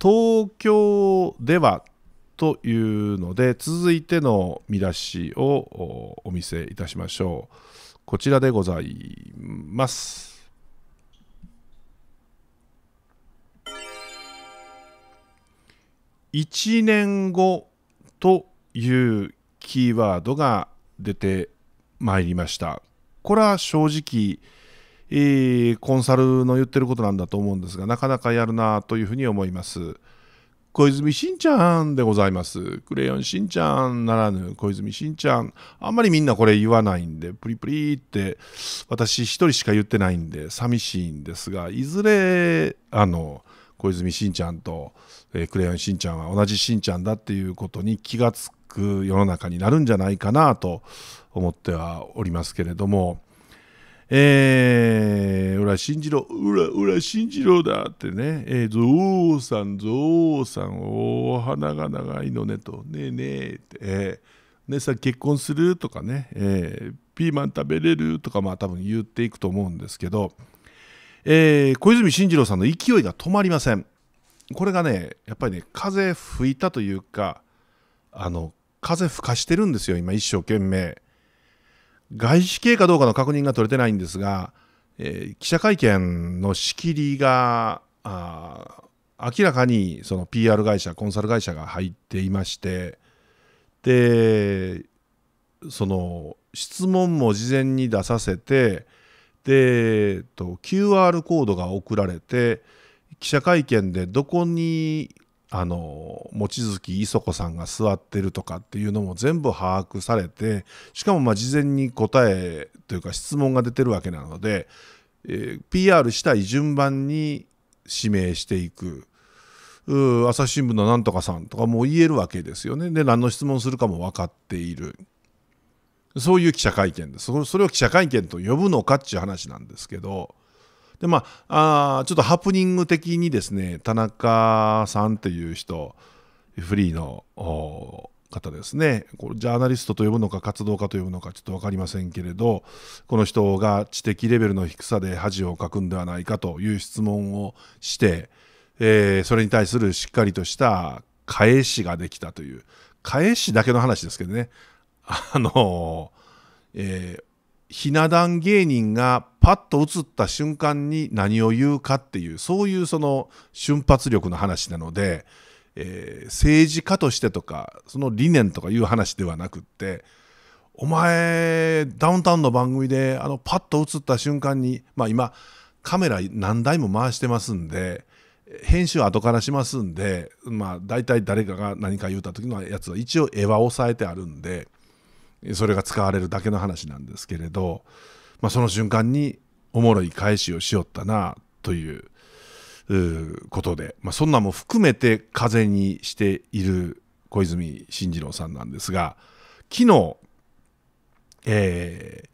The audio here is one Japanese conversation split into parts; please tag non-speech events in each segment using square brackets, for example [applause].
東京ではというので続いての見出しをお見せいたしましょうこちらでございます1年後というキーワードが出てまいりましたこれは正直コンサルの言ってることなんだと思うんですがなかなかやるなというふうに思います小泉しんちゃんでございますクレヨンしんちゃんならぬ小泉しんちゃんあんまりみんなこれ言わないんでプリプリって私一人しか言ってないんで寂しいんですがいずれあの小泉しんちゃんと、えー、クレヨンしんちゃんは同じしんちゃんだっていうことに気がつく世の中になるんじゃないかなと思ってはおりますけれどもえー、俺は新次郎、俺は、うら新次郎だってね、えー、ゾウさん、ゾウさん、お花が長いのねと、ねえねえって、えー、ねさ、結婚するとかね、えー、ピーマン食べれるとか、まあ多分言っていくと思うんですけど、えー、小泉進次郎さんの勢いが止まりません。これがね、やっぱりね、風吹いたというか、あの、風吹かしてるんですよ、今一生懸命。外資系かどうかの確認が取れてないんですが、えー、記者会見の仕切りが明らかにその PR 会社コンサル会社が入っていましてでその質問も事前に出させてで、えっと、QR コードが送られて記者会見でどこにあの望月磯子さんが座ってるとかっていうのも全部把握されてしかもま事前に答えというか質問が出てるわけなので、えー、PR したい順番に指名していく。朝日新聞のなんとかさんとかも言えるわけですよね。で何の質問するかも分かっているそういう記者会見ですそれを記者会見と呼ぶのかっていう話なんですけどでまああちょっとハプニング的にですね田中さんっていう人フリーの方ですねこれジャーナリストと呼ぶのか活動家と呼ぶのかちょっと分かりませんけれどこの人が知的レベルの低さで恥をかくんではないかという質問をして、えー、それに対するしっかりとした返しができたという返しだけの話ですけどねあのー、えー、ひな壇芸人がパッと映った瞬間に何を言うかっていうそういうその瞬発力の話なので、えー、政治家としてとかその理念とかいう話ではなくってお前ダウンタウンの番組であのパッと映った瞬間に、まあ、今カメラ何台も回してますんで編集は後からしますんで、まあ、大体誰かが何か言うた時のやつは一応絵は抑えてあるんでそれが使われるだけの話なんですけれど。まあ、その瞬間におもろい返しをしよったなということで、まあ、そんなも含めて風にしている小泉進次郎さんなんですが昨日、えー、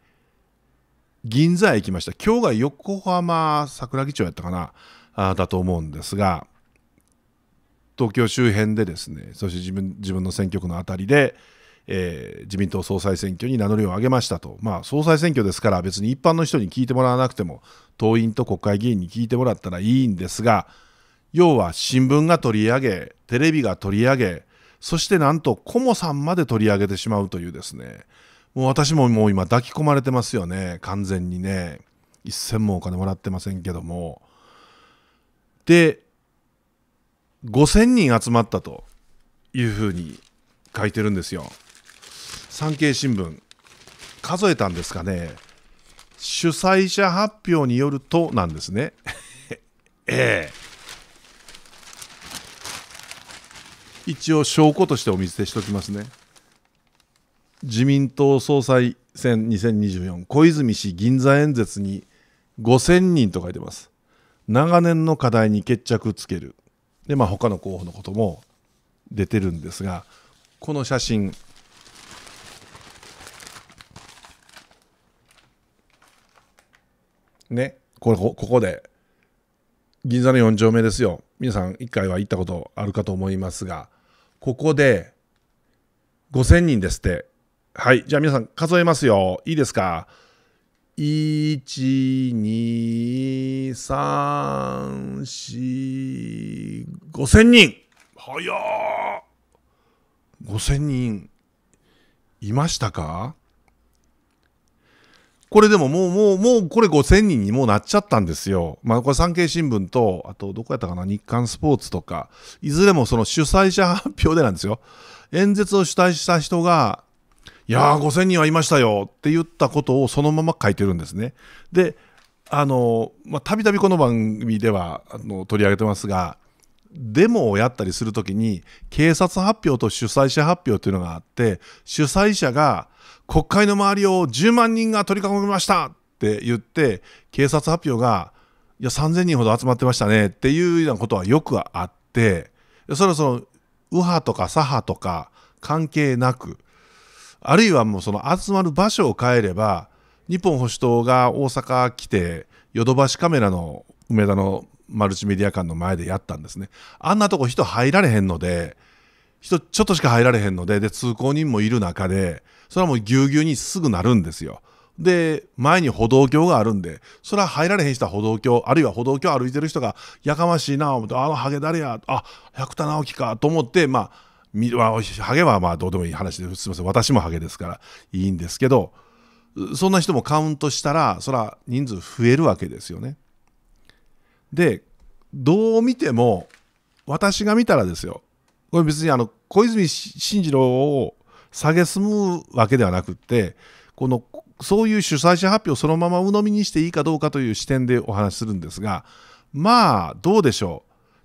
銀座へ行きました今日が横浜桜木町やったかなあだと思うんですが東京周辺でですねそして自分自分の選挙区の辺りで、えー、自民党総裁選挙に名乗りを上げましたと、まあ、総裁選挙ですから別に一般の人に聞いてもらわなくても党員と国会議員に聞いてもらったらいいんですが要は新聞が取り上げテレビが取り上げそしてなんとコモさんまで取り上げてしまうというですねもう私ももう今抱き込まれてますよね完全にね一銭もお金もらってませんけどもで5000人集まったというふうに書いてるんですよ。産経新聞、数えたんですかね、主催者発表によるとなんですね。[laughs] ええ。一応証拠としてお見せしておきますね。自民党総裁選2024小泉氏銀座演説に5000人と書いてます。長年の課題に決着つける。で、まあ他の候補のことも出てるんですが、この写真、ね、これここで、銀座の4丁目ですよ。皆さん1回は行ったことあるかと思いますが、ここで5000人ですって。はい、じゃあ皆さん数えますよ。いいですか ?1,2,3,4,5,000 人早っ !5,000 人いましたかこれでももう、もう、もう、これ5000人にもうなっちゃったんですよ。まあ、これ産経新聞と、あと、どこやったかな、日刊スポーツとか、いずれもその主催者発表でなんですよ。演説を主催した人が、いやー、5000人はいましたよって言ったことをそのまま書いてるんですね。で、あの、またびたびこの番組では、あの、取り上げてますが、デモをやったりするときに警察発表と主催者発表というのがあって主催者が国会の周りを10万人が取り囲みましたって言って警察発表がいや3000人ほど集まってましたねっていうようなことはよくあってそれはその右派とか左派とか関係なくあるいはもうその集まる場所を変えれば日本保守党が大阪来てヨドバシカメラの梅田のマルチメディア館の前でやったんですね。あんなとこ人入られへんので、人ちょっとしか入られへんので、で、通行人もいる中で、それはもうぎゅうぎゅうにすぐなるんですよ。で、前に歩道橋があるんで、それは入られへんした歩道橋、あるいは歩道橋歩いてる人が、やかましいな、思って、あのハゲ誰や、あ、百田直樹か、と思って、まあ、ハゲはまあどうでもいい話ですすみません私もハゲですからいいんですけどそんな人もカウントしたらそら人数増えるわけですよね。で、どう見ても、私が見たらですよ、これ別にあの小泉進次郎を下げすむわけではなくって、このそういう主催者発表をそのまま鵜呑みにしていいかどうかという視点でお話しするんですが、まあ、どうでしょ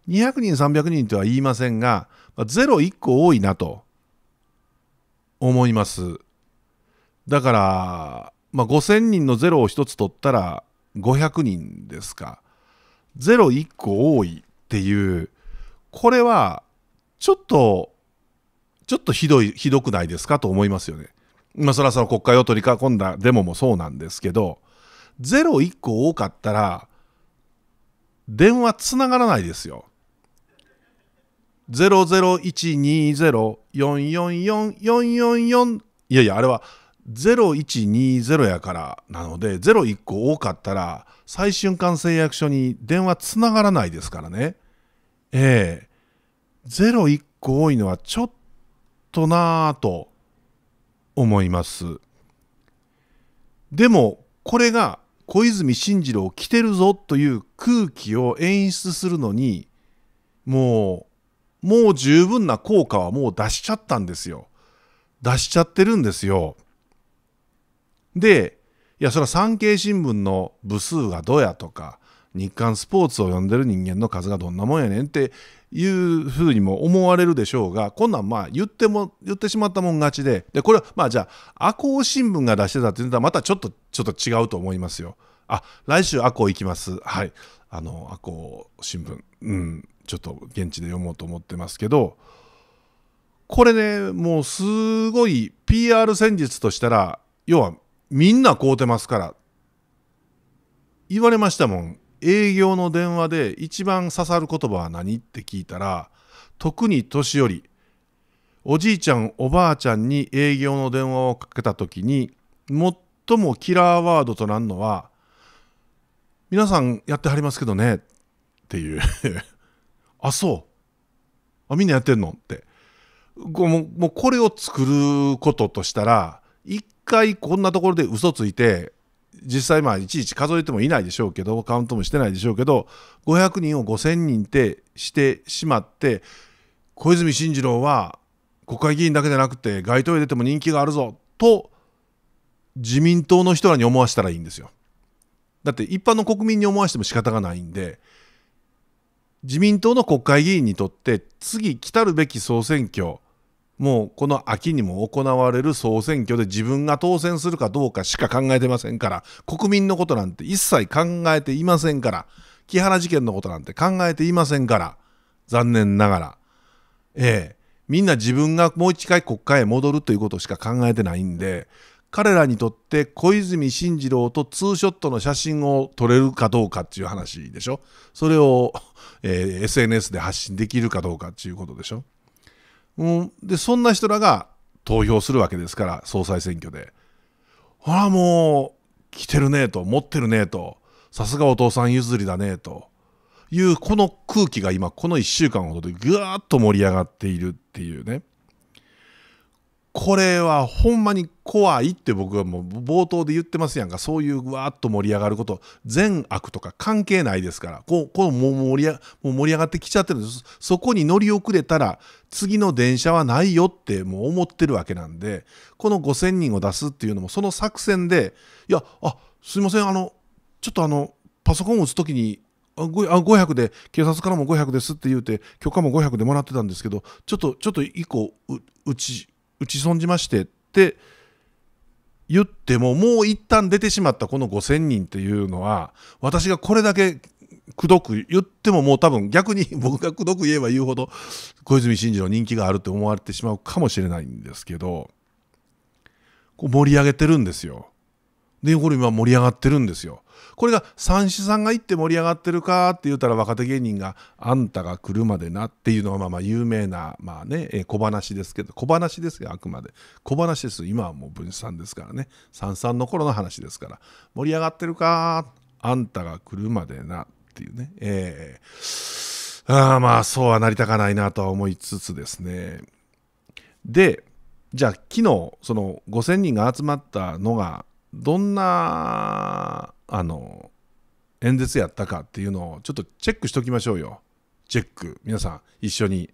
う。200人、300人とは言いませんが、01個多いなと思います。だから、まあ、5000人の0を1つ取ったら500人ですか。01個多いっていう、これはちょっと、ちょっとひどい、ひどくないですかと思いますよね。まあ、そらその国会を取り囲んだデモもそうなんですけど、01個多かったら、電話つながらないですよ。00120444444いやいやあれは0120やからなので01個多かったら最瞬間誓約書に電話つながらないですからねええ01個多いのはちょっとなぁと思いますでもこれが小泉進次郎来てるぞという空気を演出するのにもうもう十分な効果はもう出しちゃったんですよ出しちゃってるんですよでいやそれは産経新聞の部数がどうやとか日刊スポーツを読んでる人間の数がどんなもんやねんっていうふうにも思われるでしょうがこんなんまあ言っても言ってしまったもん勝ちででこれはまあじゃあ赤穂新聞が出してたって言うたらまたちょっとちょっと違うと思いますよ。あ来週赤穂行きますはいあの赤穂新聞うんちょっと現地で読もうと思ってますけどこれねもうすごい PR 戦術としたら要はみんな買うてますから言われましたもん営業の電話で一番刺さる言葉は何って聞いたら特に年寄りおじいちゃんおばあちゃんに営業の電話をかけた時に最もキラーワードとなるのは「皆さんやってはりますけどね」っていう [laughs] あそうあみんなやってんのってもうこれを作ることとしたら一回こんなところで嘘ついて実際まあいちいち数えてもいないでしょうけどカウントもしてないでしょうけど500人を5,000人ってしてしまって小泉進次郎は国会議員だけでなくて街頭へ出ても人気があるぞと自民党の人らに思わせたらいいんですよ。だって一般の国民に思わせても仕方がないんで自民党の国会議員にとって次来るべき総選挙もうこの秋にも行われる総選挙で自分が当選するかどうかしか考えてませんから国民のことなんて一切考えていませんから木原事件のことなんて考えていませんから残念ながらええみんな自分がもう一回国会へ戻るということしか考えてないんで彼らにとって小泉進次郎とツーショットの写真を撮れるかどうかっていう話でしょそれを、えー、SNS で発信できるかどうかっていうことでしょうん、でそんな人らが投票するわけですから総裁選挙でほらもう来てるねと持ってるねとさすがお父さん譲りだねというこの空気が今この1週間ほどでぐわーっと盛り上がっているっていうねこれはほんまに怖いって僕はもう冒頭で言ってますやんかそういうわーっと盛り上がること善悪とか関係ないですからこうこうもう盛りもう盛り上がってきちゃってるんですそこに乗り遅れたら次の電車はないよってもう思ってるわけなんでこの5,000人を出すっていうのもその作戦でいやあすいませんあのちょっとあのパソコンを打つ時に500で警察からも500ですって言うて許可も500でもらってたんですけどちょっとちょっと1個打ち打ち損じましてって言ってももう一旦出てしまったこの5,000人っていうのは私がこれだけくどく言ってももう多分逆に [laughs] 僕がくどく言えば言うほど小泉進次の人気があるって思われてしまうかもしれないんですけどこう盛り上げてるんですよ。でこれ今盛り上がってるんですよ。これが三枝さんが行って盛り上がってるかって言ったら若手芸人が「あんたが来るまでな」っていうのがまあまあ有名な、まあね、小話ですけど小話ですよあくまで小話です今はもう文さんですからね三三の頃の話ですから「盛り上がってるかあんたが来るまでな」っていうね、えー、あまあそうはなりたかないなとは思いつつですねでじゃあ昨日その5,000人が集まったのがどんなあの演説やったかっていうのをちょっとチェックしときましょうよチェック皆さん一緒に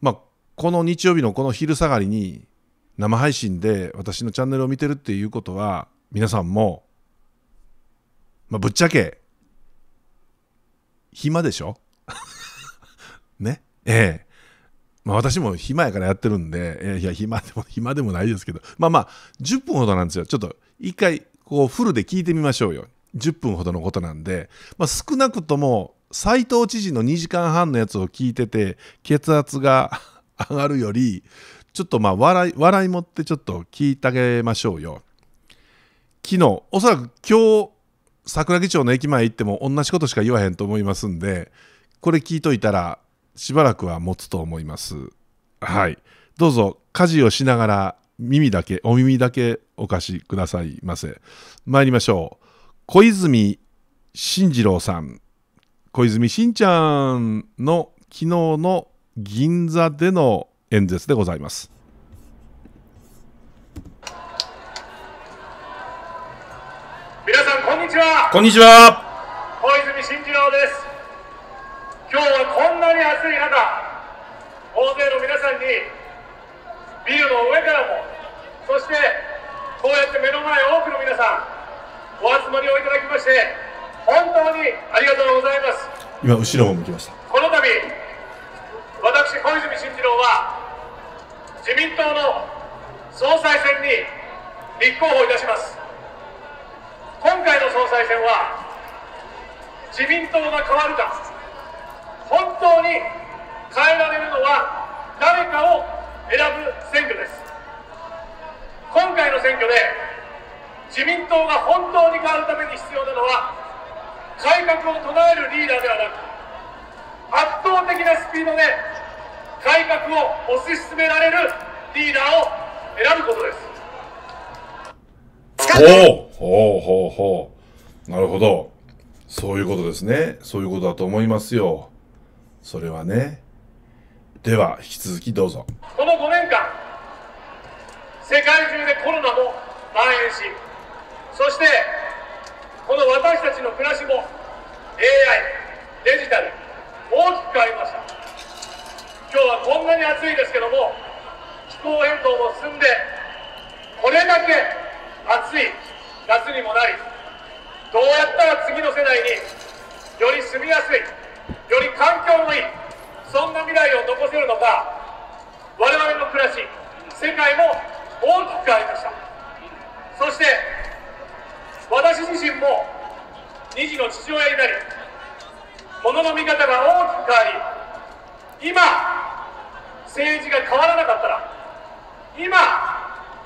まあこの日曜日のこの昼下がりに生配信で私のチャンネルを見てるっていうことは皆さんも、まあ、ぶっちゃけ暇でしょ [laughs] ねええまあ、私も暇やからやってるんで、いや、暇でも、[laughs] 暇でもないですけど、まあまあ、10分ほどなんですよ。ちょっと、一回、こう、フルで聞いてみましょうよ。10分ほどのことなんで、まあ、少なくとも、斎藤知事の2時間半のやつを聞いてて、血圧が [laughs] 上がるより、ちょっとまあ、笑い、笑い持ってちょっと聞いてあげましょうよ。昨日、おそらく今日、桜木町の駅前行っても同じことしか言わへんと思いますんで、これ聞いといたら、しばらくは持つと思います。はい。どうぞ家事をしながら耳だけ、お耳だけお貸しくださいませ。参りましょう。小泉進次郎さん、小泉進ちゃんの昨日の銀座での演説でございます。皆さんこんにちは。こんにちは。小泉進次郎です。今日はこんなに暑い中大勢の皆さんにビルの上からもそしてこうやって目の前多くの皆さんお集まりをいただきまして本当にありがとうございます今後ろを向きましたこの度私小泉進次郎は自民党の総裁選に立候補いたします今回の総裁選は自民党が変わるか本当に変えられるのは誰かを選ぶ選挙です今回の選挙で自民党が本当に変わるために必要なのは改革を唱えるリーダーではなく圧倒的なスピードで改革を推し進められるリーダーを選ぶことですほうほうほうほうなるほどそういうことですねそういうことだと思いますよそれはねでは引き続きどうぞこの5年間世界中でコロナも蔓延しそしてこの私たちの暮らしも AI デジタル大きく変わりました今日はこんなに暑いですけども気候変動も進んでこれだけ暑い夏にもなりどうやったら次の世代により住みやすいより環境のいいそんな未来を残せるのか我々の暮らし世界も大きく変わりましたそして私自身も2児の父親になり物の見方が大きく変わり今政治が変わらなかったら今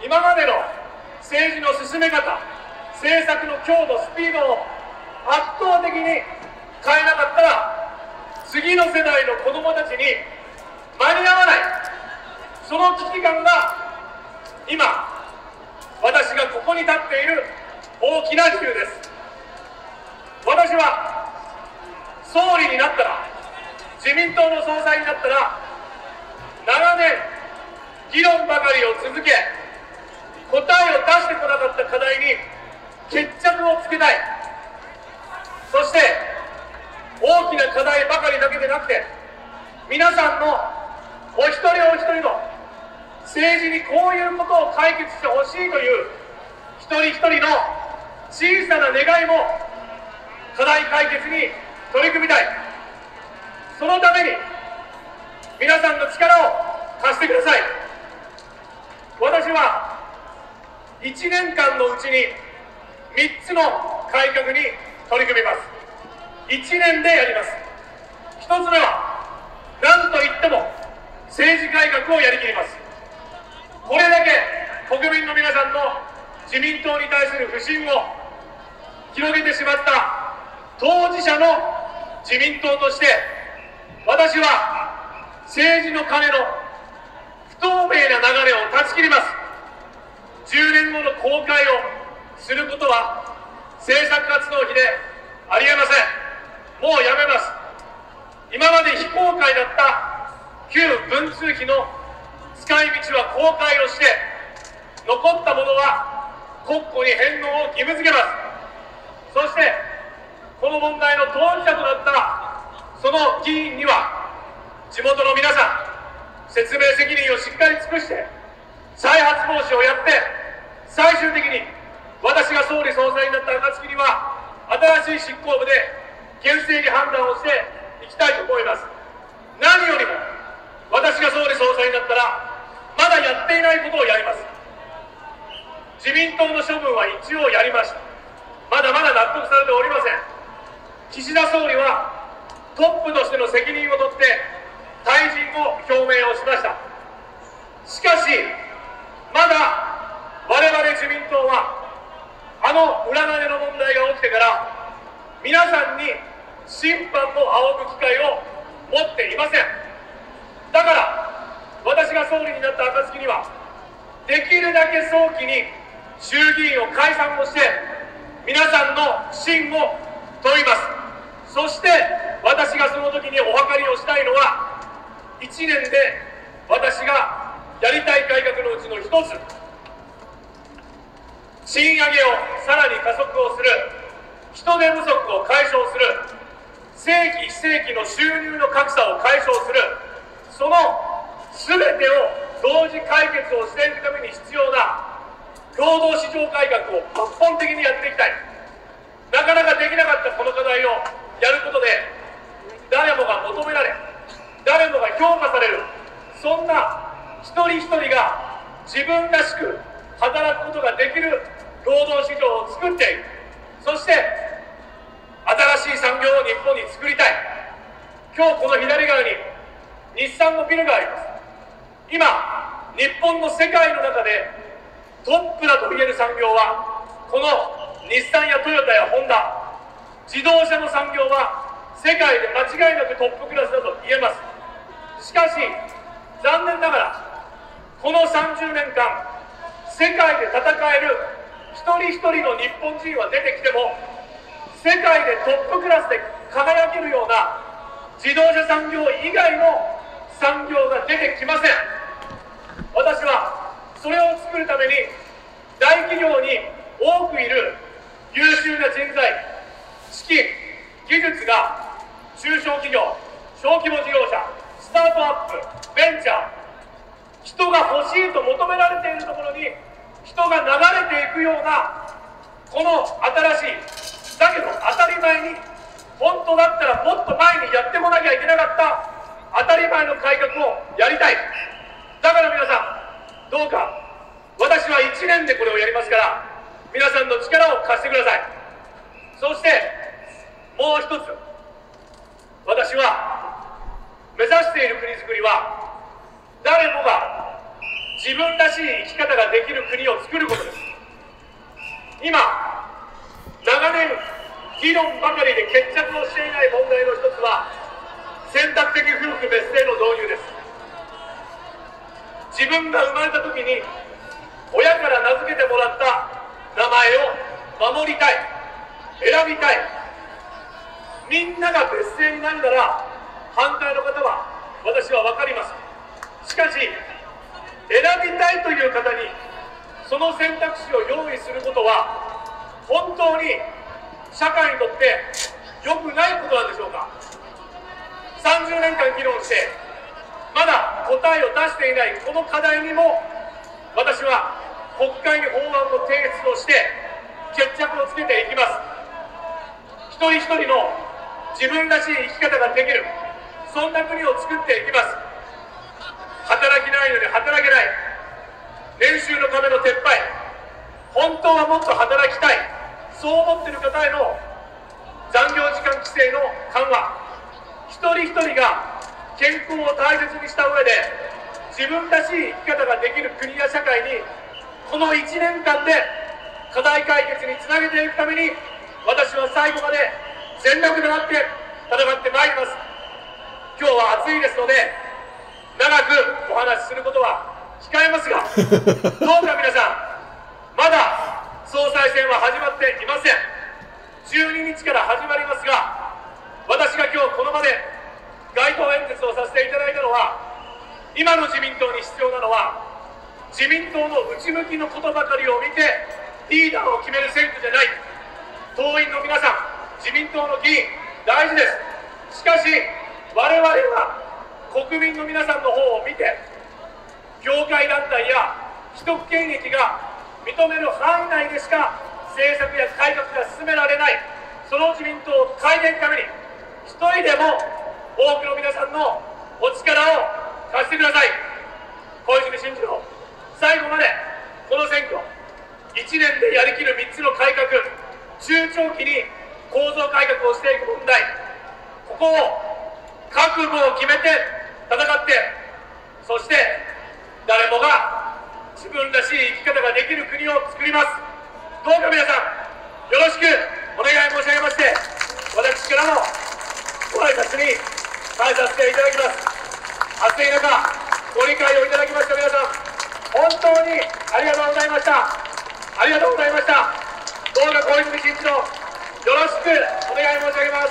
今までの政治の進め方政策の強度スピードを圧倒的に変えなかったら次の世代の子どもたちに間に合わないその危機感が今私がここに立っている大きな理由です私は総理になったら自民党の総裁になったら長年議論ばかりを続け答えを出してこなかった課題に決着をつけたいそして大きな課題ばかりだけでなくて皆さんのお一人お一人の政治にこういうことを解決してほしいという一人一人の小さな願いも課題解決に取り組みたいそのために皆さんの力を貸してください私は1年間のうちに3つの改革に取り組みます1年でやります1つ目は何といっても政治改革をやりきりますこれだけ国民の皆さんの自民党に対する不信を広げてしまった当事者の自民党として私は政治の金の不透明な流れを断ち切ります10年後の公開をすることは政策活動費でありえませんもうやめます今まで非公開だった旧文通費の使い道は公開をして残ったものは国庫に返納を義務付けますそしてこの問題の当事者となったその議員には地元の皆さん説明責任をしっかり尽くして再発防止をやって最終的に私が総理総裁になった暁には新しい執行部で厳正に判断をしていきたいと思います何よりも私が総理総裁になったらまだやっていないことをやります自民党の処分は一応やりましたまだまだ納得されておりません岸田総理はトップとしての責任を取って退陣を表明をしましたしかしまだ我々自民党はあの裏金の問題が起きてから皆さんに審判を仰ぐ機会を持っていませんだから私が総理になった暁にはできるだけ早期に衆議院を解散をして皆さんの信を問いますそして私がその時にお諮りをしたいのは1年で私がやりたい改革のうちの1つ賃上げをさらに加速をする人手不足を解消する正規非正規の収入の格差を解消するその全てを同時解決をしていくために必要な労働市場改革を抜本的にやっていきたいなかなかできなかったこの課題をやることで誰もが求められ誰もが評価されるそんな一人一人が自分らしく働くことができる労働市場を作っていくそして新しい産業を日本に作りたい今日この左側に日産のビルがあります今日本の世界の中でトップだと言える産業はこの日産やトヨタやホンダ自動車の産業は世界で間違いなくトップクラスだと言えますしかし残念ながらこの30年間世界で戦える一人一人の日本人は出てきても世界でトップクラスで輝けるような自動車産業以外の産業が出てきません私はそれを作るために大企業に多くいる優秀な人材資金技術が中小企業小規模事業者スタートアップベンチャー人が欲しいと求められているところに人が流れていくようなこの新しいだけど当たり前に本当だったらもっと前にやってこなきゃいけなかった当たり前の改革をやりたいだから皆さんどうか私は1年でこれをやりますから皆さんの力を貸してくださいそしてもう一つ私は目指している国づくりは誰もが自分らしい生き方ができる国を作ることです今長年議論ばかりで決着をしていない問題の一つは選択的夫婦別姓の導入です自分が生まれた時に親から名付けてもらった名前を守りたい選びたいみんなが別姓になるなら反対の方は私は分かりますしかし選びたいという方にその選択肢を用意することは本当に社会にとって良くないことなんでしょうか30年間議論してまだ答えを出していないこの課題にも私は国会に法案を提出をして決着をつけていきます一人一人の自分らしい生き方ができるそんな国を作っていきます働きないので働けない年収のための撤廃本当はもっと働きたいそう思っている方への残業時間規制の緩和一人一人が健康を大切にした上で自分らしい生き方ができる国や社会にこの1年間で課題解決につなげていくために私は最後まで全力でなって戦ってまいります今日は暑いですので長くお話しすることは控えますが [laughs] どうか皆さんまだ総裁選は始まっていません12日から始まりますが私が今日この場で街頭演説をさせていただいたのは今の自民党に必要なのは自民党の内向きのことばかりを見てリーダーを決める選挙じゃない党員の皆さん自民党の議員大事ですしかし我々は国民の皆さんの方を見て業界団体や既得権益が認める範囲内でしか政策や改革が進められないその自民党を改善のために一人でも多くの皆さんのお力を貸してください小泉進次郎最後までこの選挙1年でやりきる3つの改革中長期に構造改革をしていく問題ここを覚悟を決めて戦ってそして誰もが自分らしい生き方ができる国を作りますどうか皆さんよろしくお願い申し上げまして私からもご挨拶に変えさせていただきます暑い中ご理解をいただきました皆さん本当にありがとうございましたありがとうございましたどうか小泉進次郎よろしくお願い申し上げます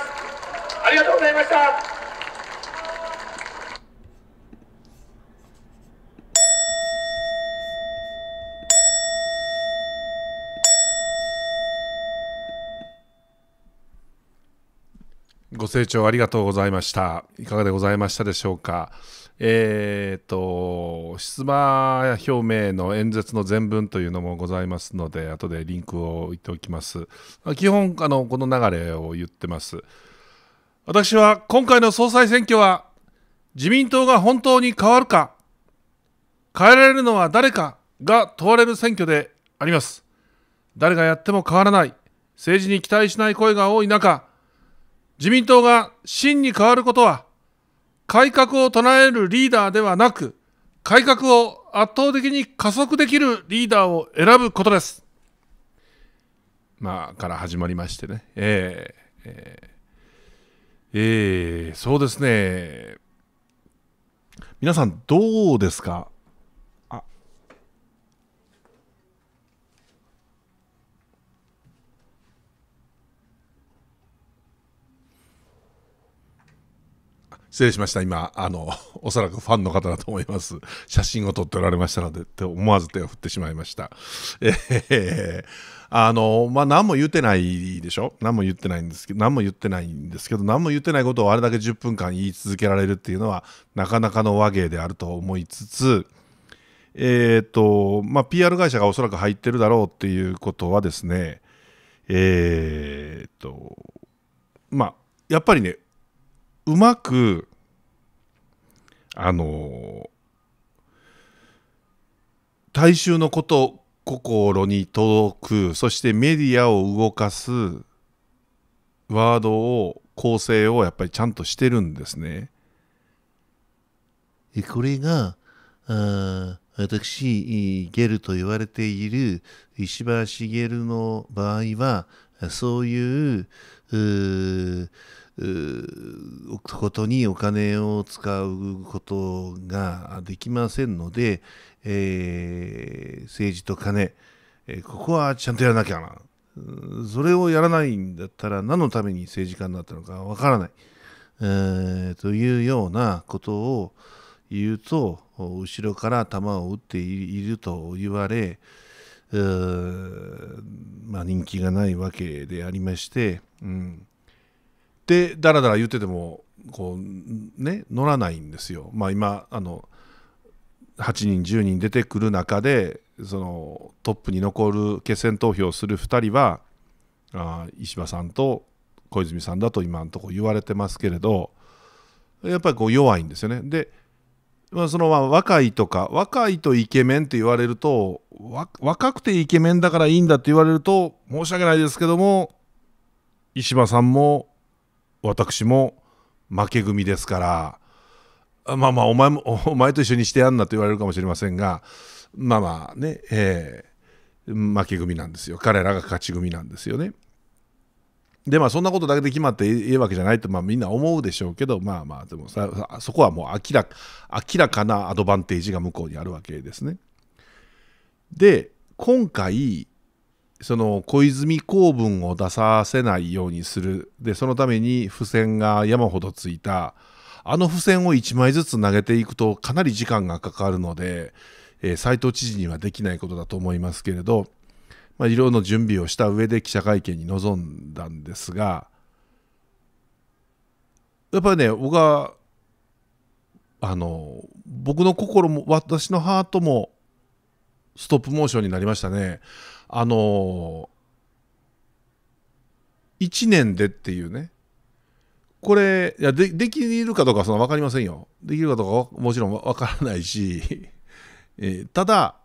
ありがとうございましたご清聴ありがとうございました。いかがでございましたでしょうか。えーと、と出馬表明の演説の全文というのもございますので、後でリンクを置いておきます。基本あの、この流れを言ってます。私は今回の総裁選挙は、自民党が本当に変わるか、変えられるのは誰かが問われる選挙であります。誰がやっても変わらない、政治に期待しない声が多い中、自民党が真に変わることは、改革を唱えるリーダーではなく、改革を圧倒的に加速できるリーダーを選ぶことです。まあ、から始まりましてね。えー、えー、えー、そうですね。皆さんどうですか失礼しました。今、あの、[laughs] おそらくファンの方だと思います。写真を撮っておられましたので、って思わず手を振ってしまいました。えー、あの、まあ、何も言ってないでしょ何も言ってないんですけど、何も言ってないんですけど、何も言ってないことをあれだけ10分間言い続けられるっていうのは、なかなかの和芸であると思いつつ、えーとまあ、PR 会社がおそらく入ってるだろうっていうことはですね、えーとまあ、やっぱりねうまくあの大衆のこと心に届くそしてメディアを動かすワードを構成をやっぱりちゃんとしてるんですね。これが私ゲルと言われている石破茂の場合はそういううことにお金を使うことができませんので、えー、政治と金、えここはちゃんとやらなきゃなそれをやらないんだったら何のために政治家になったのかわからない、えー、というようなことを言うと後ろから球を打っていると言われ、まあ、人気がないわけでありまして、うんでだらだら言っててもこうね乗らないんですよ。まあ今、あの8人10人出てくる中でそのトップに残る決選投票する2人はあ石破さんと小泉さんだと今のところ言われてますけれどやっぱりこう弱いんですよね。で、まあ、そのまあ若いとか若いとイケメンって言われると若くてイケメンだからいいんだって言われると申し訳ないですけども石破さんも私も負け組ですからまあまあお前もお前と一緒にしてやんなと言われるかもしれませんがまあまあね、えー、負け組なんですよ彼らが勝ち組なんですよね。でまあそんなことだけで決まってえ、えわけじゃないとまあみんな思うでしょうけどまあまあでもさそこはもう明ら明らかなアドバンテージが向こうにあるわけですね。で今回その小泉公文を出させないようにするでそのために付箋が山ほどついたあの付箋を1枚ずつ投げていくとかなり時間がかかるので、えー、斉藤知事にはできないことだと思いますけれど、まあ、いろいろ準備をした上で記者会見に臨んだんですがやっぱりね僕はあの僕の心も私のハートもストップモーションになりましたね。あのー、1年でっていうね、これ、いやでできるかどうかその分かりませんよ。できるかどうかはもちろん分からないし、[laughs] えー、ただ、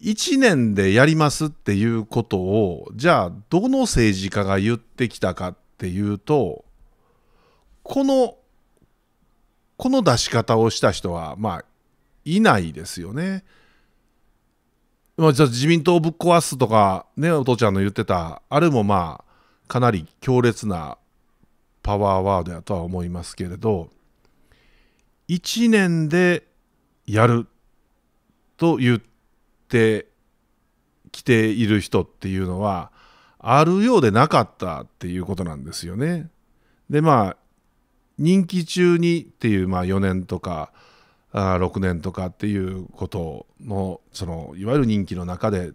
1年でやりますっていうことを、じゃあ、どの政治家が言ってきたかっていうと、この、この出し方をした人は、まあ、いないですよね。まあ、じゃあ自民党をぶっ壊すとか、ね、お父ちゃんの言ってた、あれもまあ、かなり強烈なパワーワードやとは思いますけれど、1年でやると言ってきている人っていうのは、あるようでなかったっていうことなんですよね。で、まあ、任期中にっていう、まあ4年とか、あ6年とかっていうことのそのいわゆる任期の中で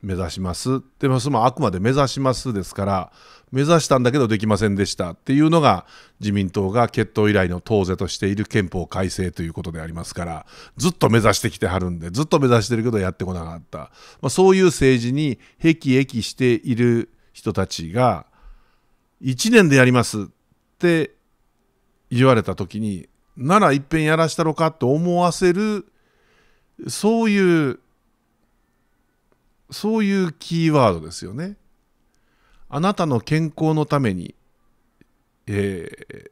目指しますでもそのあくまで目指しますですから目指したんだけどできませんでしたっていうのが自民党が決闘以来の党是としている憲法改正ということでありますからずっと目指してきてはるんでずっと目指してるけどやってこなかった、まあ、そういう政治にへきへきしている人たちが1年でやりますって言われた時にならいっぺんやらしたろかと思わせるそういうそういうキーワードですよね。あなたの健康のために、え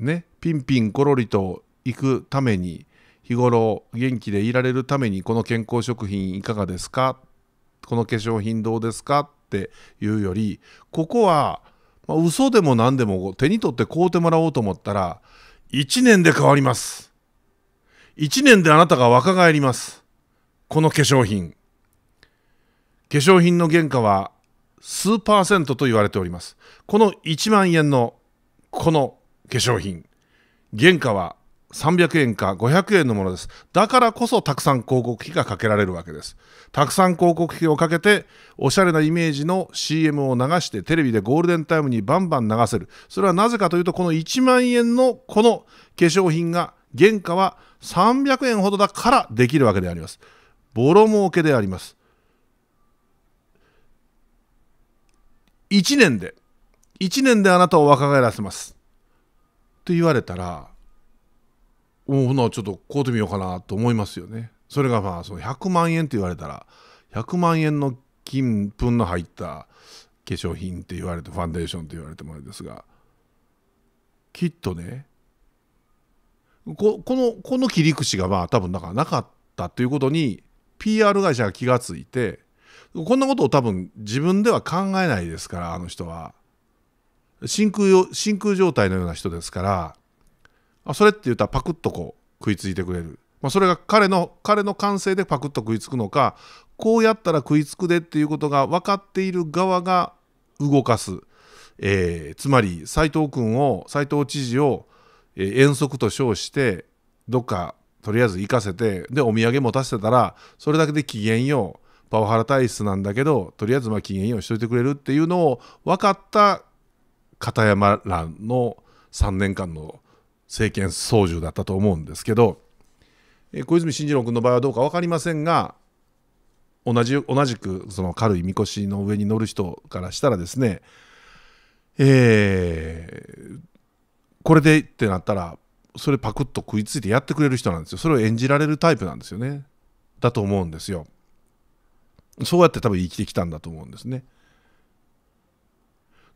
ー、ね、ピンピンコロリと行くために、日頃元気でいられるために、この健康食品いかがですかこの化粧品どうですかっていうより、ここは、まあ、嘘でも何でも手に取って買うてもらおうと思ったら、1年で変わります。1年であなたが若返ります。この化粧品。化粧品の原価は数パーセントと言われております。この1万円のこの化粧品。原価は300円か500円のものです。だからこそたくさん広告費がかけられるわけです。たくさん広告費をかけて、おしゃれなイメージの CM を流して、テレビでゴールデンタイムにバンバン流せる。それはなぜかというと、この1万円のこの化粧品が、原価は300円ほどだからできるわけであります。ボロ儲けであります。1年で、1年であなたを若返らせます。と言われたら、もうほなちょっと買うてみようかなと思いますよねそれがまあその100万円って言われたら100万円の金粉の入った化粧品って言われてファンデーションって言われてもあれですがきっとねこのこの切り口がまあ多分なんかなかったということに PR 会社が気がついてこんなことを多分自分では考えないですからあの人は真空真空状態のような人ですからあそれって言ったらパクッとこう食いついてくれる、まあ、それが彼の彼の感性でパクッと食いつくのかこうやったら食いつくでっていうことが分かっている側が動かす、えー、つまり斎藤君を斎藤知事を、えー、遠足と称してどっかとりあえず行かせてでお土産持たせてたらそれだけで機嫌ようパワハラ体質なんだけどとりあえずま機嫌ようしといてくれるっていうのを分かった片山らの3年間の政権操縦だったと思うんですけど、え小泉進次郎君の場合はどうか分かりませんが同じ同じくその軽いみこしの上に乗る人からしたらですねえー、これでってなったらそれパクッと食いついてやってくれる人なんですよそれを演じられるタイプなんですよねだと思うんですよそうやって多分生きてきたんだと思うんですね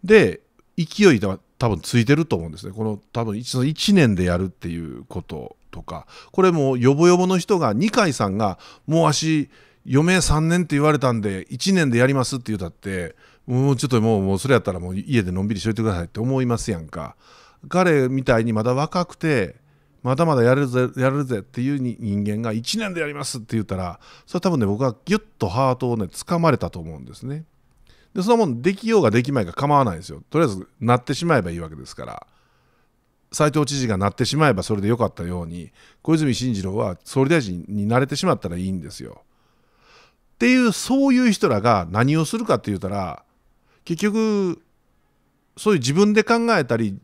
で勢いだ多分ついてると思うんですねこの多分 1, 1年でやるっていうこととかこれもよぼよぼの人が二階さんがもう足余命3年って言われたんで1年でやりますって言うたってもうちょっともうもうそれやったらもう家でのんびりしといてくださいって思いますやんか彼みたいにまだ若くてまだまだやるぜやるぜっていう人間が1年でやりますって言ったらそれは多分ね僕はギュッとハートをね掴まれたと思うんですねでそのもんできようができまいが構わないですよとりあえずなってしまえばいいわけですから斎藤知事がなってしまえばそれでよかったように小泉進次郎は総理大臣になれてしまったらいいんですよ。っていうそういう人らが何をするかって言ったら結局そういう自分で考えたり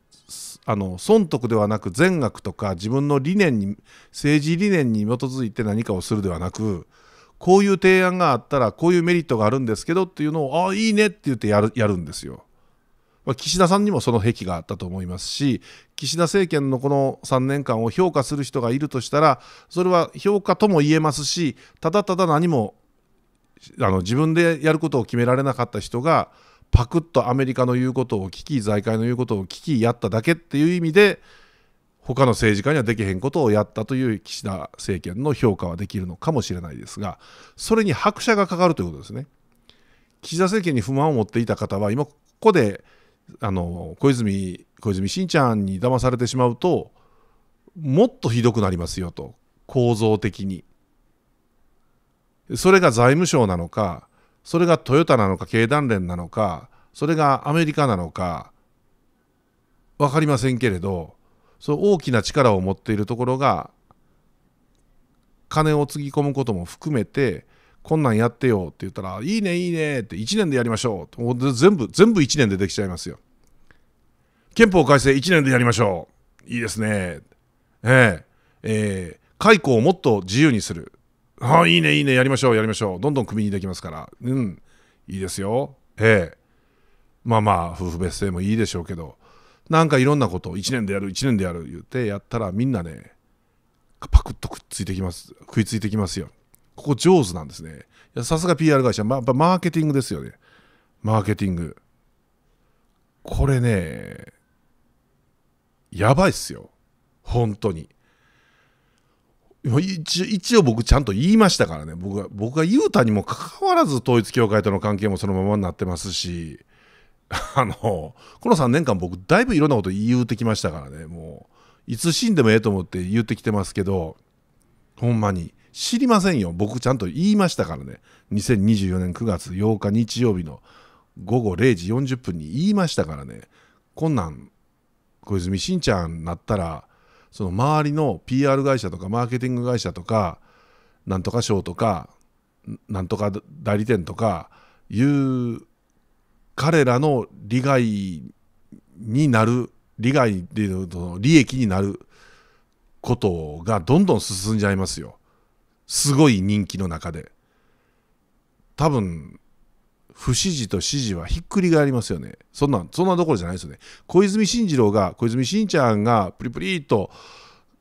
あの損得ではなく善悪とか自分の理念に政治理念に基づいて何かをするではなくこういう提案があったらこういうメリットがあるんですけどっていうのをああいいねって言ってやるやるんですよ。まあ、岸田さんにもその癖があったと思いますし岸田政権のこの3年間を評価する人がいるとしたらそれは評価とも言えますしただただ何もあの自分でやることを決められなかった人がパクッとアメリカの言うことを聞き財界の言うことを聞きやっただけっていう意味で他の政治家にはできへんことをやったという岸田政権の評価はできるのかもしれないですが、それに拍車がかかるということですね。岸田政権に不満を持っていた方は、今ここであの小泉小泉しんちゃんに騙されてしまうと、もっとひどくなりますよと、構造的に。それが財務省なのか、それがトヨタなのか、経団連なのか、それがアメリカなのか、分かりませんけれど、そう大きな力を持っているところが金をつぎ込むことも含めてこんなんやってよって言ったら「いいねいいね」って1年でやりましょう全部全部1年でできちゃいますよ憲法改正1年でやりましょういいですねええええ解雇をもっと自由にするあいいねいいねやりましょうやりましょうどんどん首にできますからうんいいですよええまあまあ夫婦別姓もいいでしょうけどなんかいろんなこと1年でやる1年でやる言ってやったらみんなねパクッとくっついてきます食いついてきますよここ上手なんですねさすが PR 会社、ま、マーケティングですよねマーケティングこれねやばいっすよ本当に一一応僕ちゃんと言いましたからね僕が僕が雄太にもかかわらず統一教会との関係もそのままになってますし [laughs] あの、この3年間僕、だいぶいろんなこと言うてきましたからね、もう、いつ死んでもええと思って言ってきてますけど、ほんまに、知りませんよ。僕ちゃんと言いましたからね。2024年9月8日日曜日の午後0時40分に言いましたからね。こんなん、小泉進ちゃんなったら、その周りの PR 会社とかマーケティング会社とか、なんとか賞とか、なんとか代理店とかいう彼らの利害になる利害でいうと利益になることがどんどん進んじゃいますよすごい人気の中で多分不支持と支持はひっくり返りますよねそんなそんなどころじゃないですよね小泉進次郎が小泉進ちゃんがプリプリと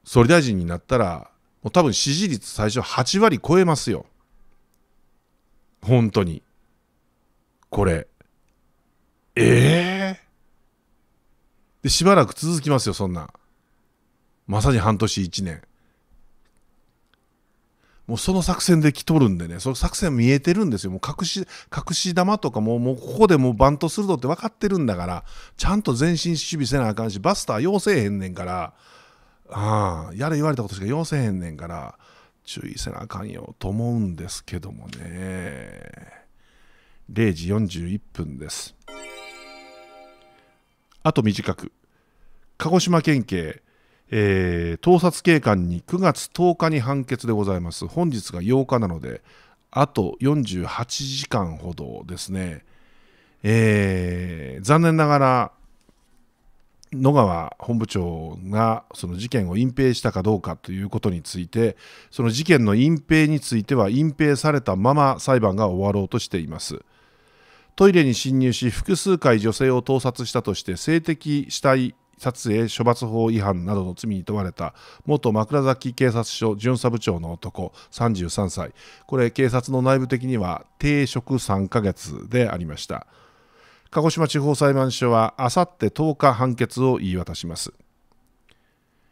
総理大臣になったらもう多分支持率最初8割超えますよ本当にこれええー、でしばらく続きますよそんなまさに半年1年もうその作戦で来とるんでね、その作戦見えてるんですよ。もう隠し、隠し玉とかも、もうここでもうバントするぞって分かってるんだから、ちゃんと前進守備せなあかんし、バスター要せえへんねんから、ああ、やれ言われたことしか要せえへんねんから、注意せなあかんよと思うんですけどもね。0時41分です。あと短く鹿児島県警、えー、盗撮警官に9月10日に判決でございます本日が8日なのであと48時間ほどですね、えー、残念ながら野川本部長がその事件を隠蔽したかどうかということについてその事件の隠蔽については隠蔽されたまま裁判が終わろうとしていますトイレに侵入し複数回女性を盗撮したとして性的死体撮影処罰法違反などの罪に問われた元枕崎警察署巡査部長の男33歳これ警察の内部的には停職3ヶ月でありました鹿児島地方裁判所はあさって10日判決を言い渡します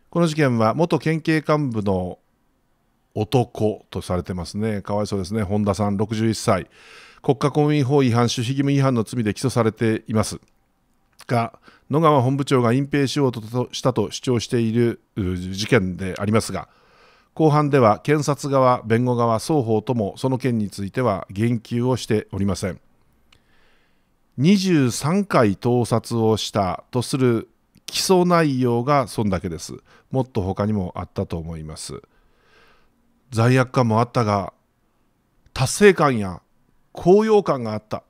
この事件は元県警幹部の男とされてますねかわいそうですね本田さん61歳国家公務員法違反、守秘義務違反の罪で起訴されていますが、野川本部長が隠蔽しようとしたと主張している事件でありますが、後半では検察側、弁護側双方ともその件については言及をしておりません。23回盗撮をしたとする起訴内容がそんだけです。もっと他にもあったと思います。罪悪感もあったが、達成感や高揚感があった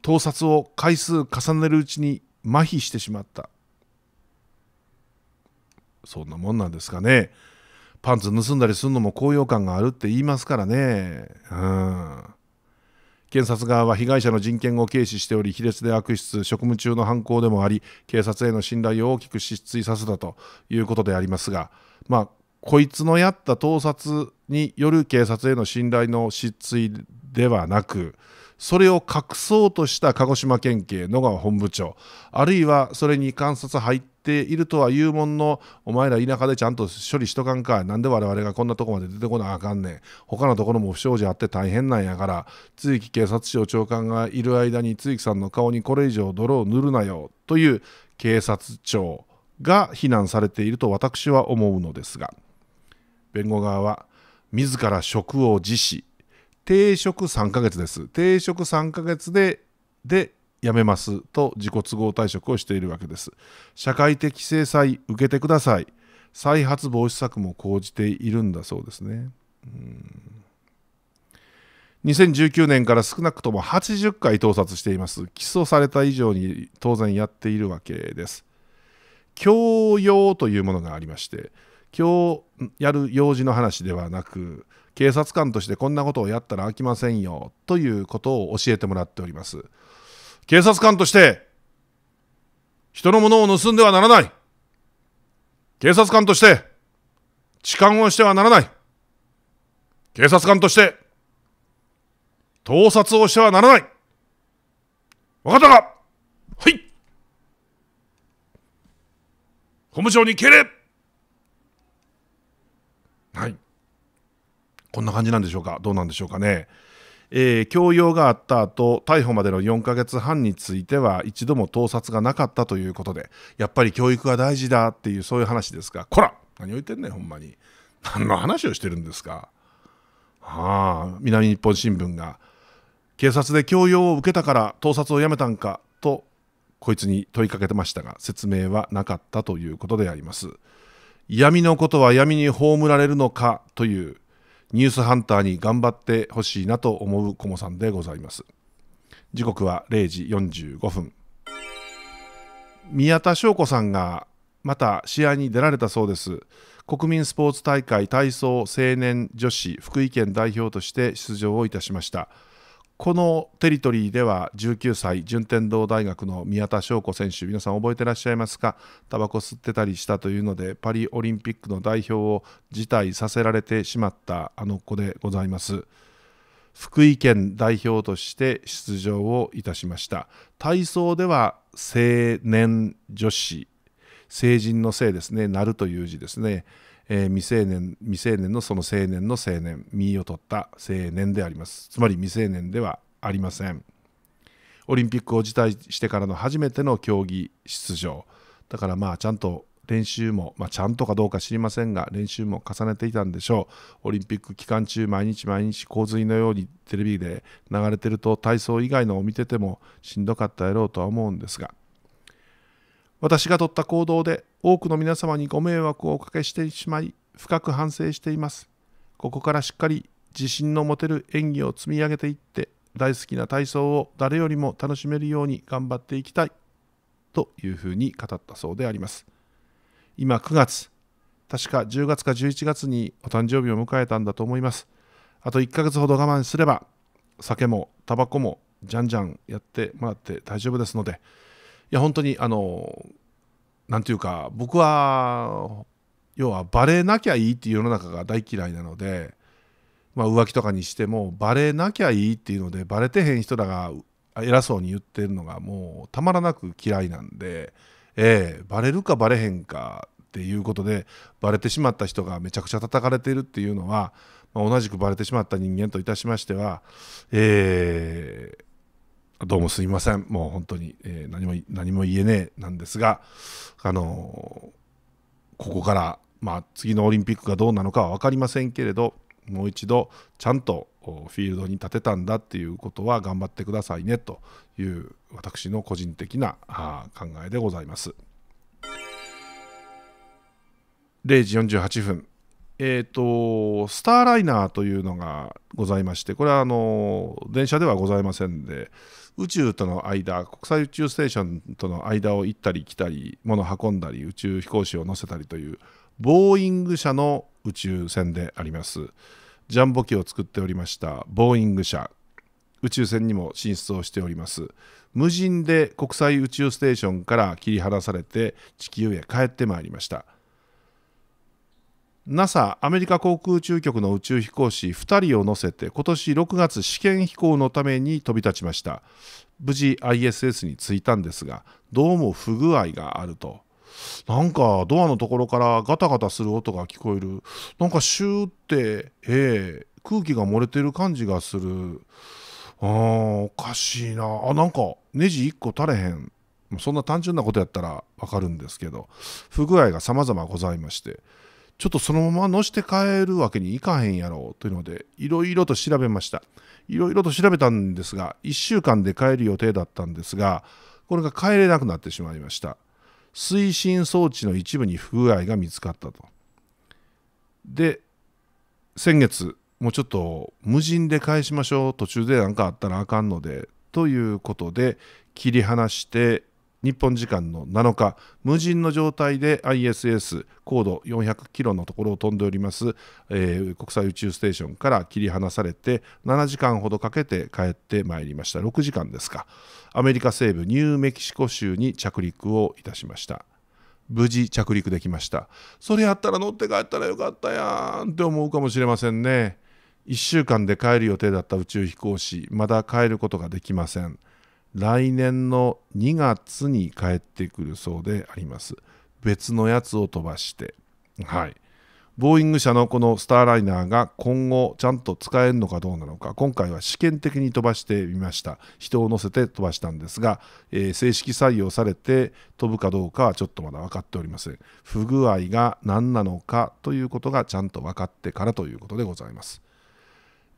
盗撮を回数重ねるうちに麻痺してしまったそんなもんなんですかねパンツ盗んだりするのも高揚感があるって言いますからねうん検察側は被害者の人権を軽視しており卑劣で悪質職務中の犯行でもあり警察への信頼を大きく失墜させたということでありますがまあこいつのやった盗撮による警察への信頼の失墜ではなくそれを隠そうとした鹿児島県警野川本部長あるいはそれに観察入っているとは言うもんのお前ら田舎でちゃんと処理しとかんかなんで我々がこんなとこまで出てこなあかんねん他のところも不祥事あって大変なんやから露木警察庁長官がいる間に露木さんの顔にこれ以上泥を塗るなよという警察庁が非難されていると私は思うのですが弁護側は自ら職を辞し停職3ヶ月です。停職3ヶ月で、で、辞めますと自己都合退職をしているわけです。社会的制裁受けてください。再発防止策も講じているんだそうですね。うん2019年から少なくとも80回盗撮しています。起訴された以上に当然やっているわけです。強要というものがありまして、今日やる用事の話ではなく警察官としてこんなことをやったら飽きませんよということを教えてもらっております警察官として人のものを盗んではならない警察官として痴漢をしてはならない警察官として盗撮をしてはならない分かったかはい本部長に敬礼はいこんな感じなんでしょうかどうなんでしょうかねえー、強があった後逮捕までの4ヶ月半については一度も盗撮がなかったということでやっぱり教育が大事だっていうそういう話ですがこら何を言ってんねんほんまに何の話をしてるんですかはあ南日本新聞が警察で強要を受けたから盗撮をやめたんかとこいつに問いかけてましたが説明はなかったということであります。闇のことは闇に葬られるのかというニュースハンターに頑張ってほしいなと思うコモさんでございます時刻は0時45分宮田翔子さんがまた試合に出られたそうです国民スポーツ大会体操青年女子福井県代表として出場をいたしましたこのテリトリーでは19歳順天堂大学の宮田翔子選手皆さん覚えてらっしゃいますかタバコ吸ってたりしたというのでパリオリンピックの代表を辞退させられてしまったあの子でございます。福井県代表として出場をいたしました体操では青年女子成人のせいですねなるという字ですねえー、未成年未成年のその青年の青年身を取った青年でありますつまり未成年ではありませんオリンピックを辞退してからの初めての競技出場だからまあちゃんと練習も、まあ、ちゃんとかどうか知りませんが練習も重ねていたんでしょうオリンピック期間中毎日毎日洪水のようにテレビで流れてると体操以外のを見ててもしんどかったやろうとは思うんですが私が取った行動で多くの皆様にご迷惑をおかけしてしまい、深く反省しています。ここからしっかり自信の持てる演技を積み上げていって、大好きな体操を誰よりも楽しめるように頑張っていきたい、というふうに語ったそうであります。今9月、確か10月か11月にお誕生日を迎えたんだと思います。あと1ヶ月ほど我慢すれば、酒もタバコもじゃんじゃんやってもらって大丈夫ですので、や本当にあのなんていうか僕は要はバレなきゃいいっていう世の中が大嫌いなので、まあ、浮気とかにしてもバレなきゃいいっていうのでバレてへん人らが偉そうに言ってるのがもうたまらなく嫌いなんで、ええ、バレるかバレへんかっていうことでバレてしまった人がめちゃくちゃ叩かれているっていうのは、まあ、同じくバレてしまった人間といたしましては、ええどうもすみません。もう本当に、えー、何も何も言えねえなんですが、あのー、ここから、まあ、次のオリンピックがどうなのかは分かりませんけれど、もう一度ちゃんとフィールドに立てたんだっていうことは頑張ってくださいねという私の個人的な考えでございます。0時48分、えーと、とスターライナーというのがございましてこれはあの電車ではございませんで宇宙との間国際宇宙ステーションとの間を行ったり来たり物を運んだり宇宙飛行士を乗せたりというボーイング社の宇宙船でありますジャンボ機を作っておりましたボーイング社宇宙船にも進出をしております無人で国際宇宙ステーションから切り離されて地球へ帰ってまいりました NASA アメリカ航空宇宙局の宇宙飛行士2人を乗せて今年6月試験飛行のために飛び立ちました無事 ISS に着いたんですがどうも不具合があるとなんかドアのところからガタガタする音が聞こえるなんかシューってええ空気が漏れてる感じがするあーおかしいなあなんかネジ1個垂れへんそんな単純なことやったらわかるんですけど不具合が様々ございましてちょっとそのまま乗して帰るわけにいかへんやろうというのでいろいろと調べましたいろいろと調べたんですが1週間で帰る予定だったんですがこれが帰れなくなってしまいました推進装置の一部に不具合が見つかったとで先月もうちょっと無人で返しましょう途中で何かあったらあかんのでということで切り離して日本時間の7日無人の状態で ISS 高度400キロのところを飛んでおります、えー、国際宇宙ステーションから切り離されて7時間ほどかけて帰ってまいりました6時間ですかアメリカ西部ニューメキシコ州に着陸をいたしました無事着陸できましたそれやったら乗って帰ったらよかったやんって思うかもしれませんね1週間で帰る予定だった宇宙飛行士まだ帰ることができません来年の2月に帰ってくるそうであります。別のやつを飛ばして。はい。ボーイング社のこのスターライナーが今後ちゃんと使えるのかどうなのか、今回は試験的に飛ばしてみました。人を乗せて飛ばしたんですが、えー、正式採用されて飛ぶかどうかはちょっとまだ分かっておりません。不具合が何なのかということがちゃんと分かってからということでございます。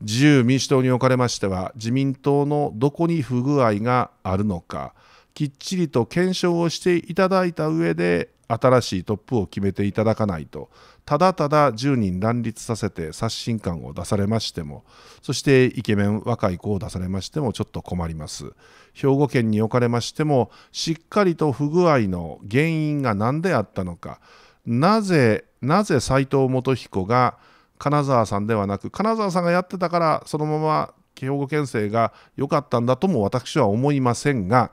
自由民主党におかれましては自民党のどこに不具合があるのかきっちりと検証をしていただいた上で新しいトップを決めていただかないとただただ10人乱立させて刷新感を出されましてもそしてイケメン若い子を出されましてもちょっと困ります兵庫県におかれましてもしっかりと不具合の原因が何であったのかなぜなぜ斉藤元彦が金沢さんではなく金沢さんがやってたからそのまま兵庫県政が良かったんだとも私は思いませんが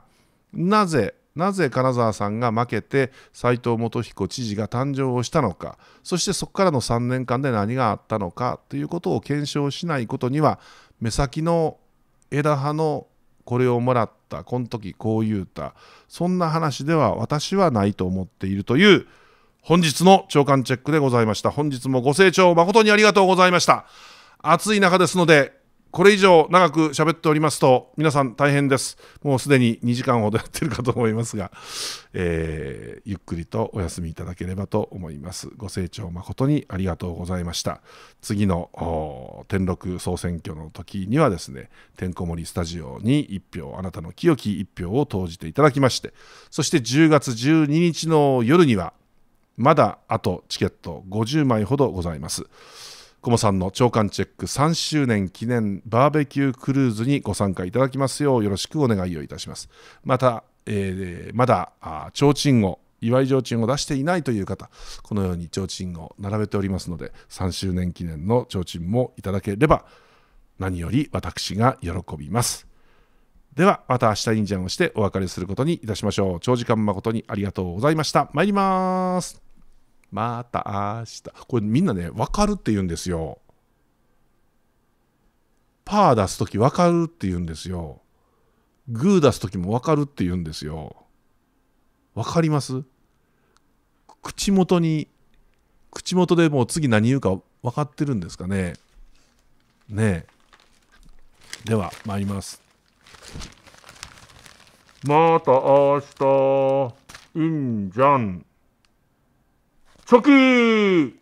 なぜなぜ金沢さんが負けて斎藤元彦知事が誕生をしたのかそしてそこからの3年間で何があったのかということを検証しないことには目先の枝葉のこれをもらったこの時こう言うたそんな話では私はないと思っているという本日の長官チェックでございました。本日もご清聴誠にありがとうございました。暑い中ですので、これ以上長く喋っておりますと、皆さん大変です。もうすでに2時間ほどやってるかと思いますが、えー、ゆっくりとお休みいただければと思います。ご清聴誠にありがとうございました。次の天禄総選挙の時にはですね、てんこ盛りスタジオに1票、あなたの清き1票を投じていただきまして、そして10月12日の夜には、まだあとチケット50枚ほどございます。コモさんの長官チェック3周年記念バーベキュークルーズにご参加いただきますようよろしくお願いをいたします。また、えー、まだ提灯を祝い提灯を出していないという方このように提灯を並べておりますので3周年記念の提灯もいただければ何より私が喜びます。ではまた明日インジャンをしてお別れすることにいたしましょう。長時間誠にありがとうございました。参ります。また明日。これみんなね、わかるって言うんですよ。パー出すときわかるって言うんですよ。グー出すときもわかるって言うんですよ。わかります口元に、口元でもう次何言うか分かってるんですかね。ねえ。では、参ります。また明日、いいんじゃん。チョキ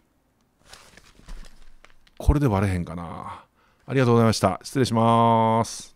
これで割れへんかな。ありがとうございました。失礼します。